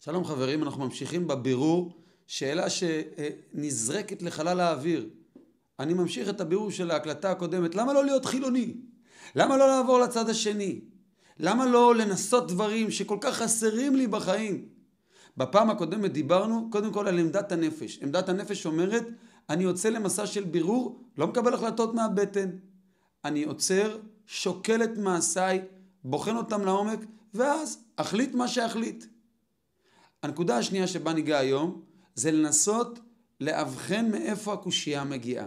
שלום חברים, אנחנו ממשיכים בבירור, שאלה שנזרקת לחלל האוויר. אני ממשיך את הבירור של ההקלטה הקודמת, למה לא להיות חילוני? למה לא לעבור לצד השני? למה לא לנסות דברים שכל כך חסרים לי בחיים? בפעם הקודמת דיברנו קודם כל על עמדת הנפש. עמדת הנפש אומרת, אני יוצא למסע של בירור, לא מקבל החלטות מהבטן. אני עוצר, שוקל את מעשיי, בוחן אותם לעומק, ואז אחליט מה שאחליט. הנקודה השנייה שבה ניגע היום, זה לנסות לאבחן מאיפה הקושייה מגיעה.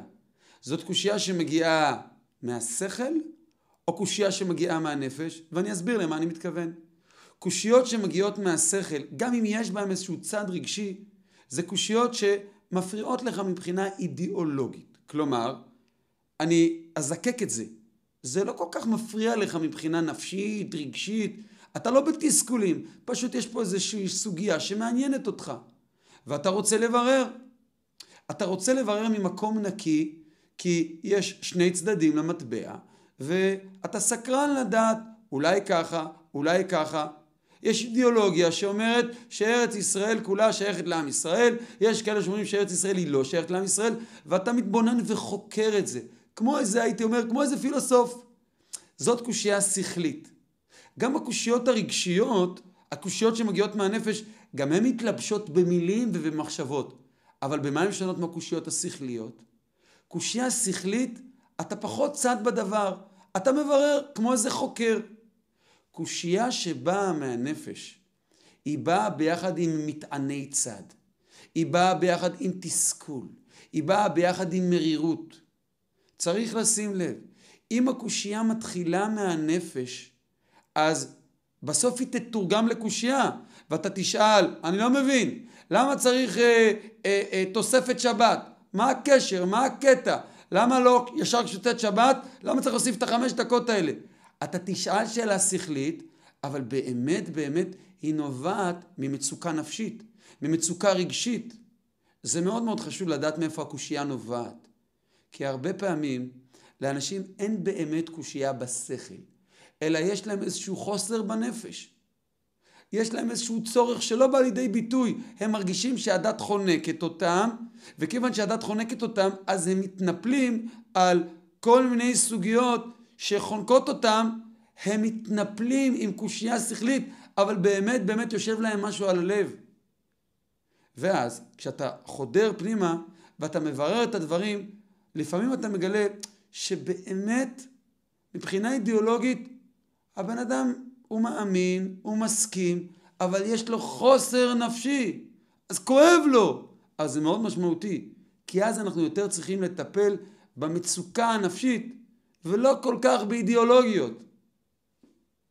זאת קושייה שמגיעה מהשכל, או קושייה שמגיעה מהנפש, ואני אסביר למה אני מתכוון. קושיות שמגיעות מהשכל, גם אם יש בהן איזשהו צד רגשי, זה קושיות שמפריעות לך מבחינה אידיאולוגית. כלומר, אני אזקק את זה. זה לא כל כך מפריע לך מבחינה נפשית, רגשית, אתה לא בתסכולים, פשוט יש פה איזושהי סוגיה שמעניינת אותך, ואתה רוצה לברר. אתה רוצה לברר ממקום נקי, כי יש שני צדדים למטבע, ואתה סקרן לדעת, אולי ככה, אולי ככה. יש אידיאולוגיה שאומרת שארץ ישראל כולה שייכת לעם ישראל, יש כאלה שאומרים שארץ ישראל היא לא שייכת לעם ישראל, ואתה מתבונן וחוקר את זה. כמו איזה, הייתי אומר, כמו איזה פילוסוף. זאת קושייה שכלית. גם הקושיות הרגשיות, הקושיות שמגיעות מהנפש, גם הן מתלבשות במילים ובמחשבות. אבל במה הן שונות מהקושיות השכליות? קושייה שכלית, אתה פחות צד בדבר. אתה מברר כמו איזה חוקר. קושייה שבאה מהנפש, היא באה ביחד עם מטעני צד. היא באה ביחד עם תסכול. היא באה ביחד עם מרירות. צריך לשים לב, אם הקושייה מתחילה מהנפש, אז בסוף היא תתורגם לקושייה, ואתה תשאל, אני לא מבין, למה צריך אה, אה, אה, תוספת שבת? מה הקשר? מה הקטע? למה לא ישר כשוצאת שבת? למה צריך להוסיף את החמש דקות האלה? אתה תשאל שאלה שכלית, אבל באמת באמת היא נובעת ממצוקה נפשית, ממצוקה רגשית. זה מאוד מאוד חשוב לדעת מאיפה הקושייה נובעת. כי הרבה פעמים לאנשים אין באמת קושייה בשכל. אלא יש להם איזשהו חוסר בנפש. יש להם איזשהו צורך שלא בא לידי ביטוי. הם מרגישים שהדת חונקת אותם, וכיוון שהדת חונקת אותם, אז הם מתנפלים על כל מיני סוגיות שחונקות אותם, הם מתנפלים עם קושייה שכלית, אבל באמת באמת יושב להם משהו על הלב. ואז כשאתה חודר פנימה ואתה מברר את הדברים, לפעמים אתה מגלה שבאמת מבחינה אידיאולוגית הבן אדם הוא מאמין, הוא מסכים, אבל יש לו חוסר נפשי, אז כואב לו. אז זה מאוד משמעותי, כי אז אנחנו יותר צריכים לטפל במצוקה הנפשית, ולא כל כך באידיאולוגיות.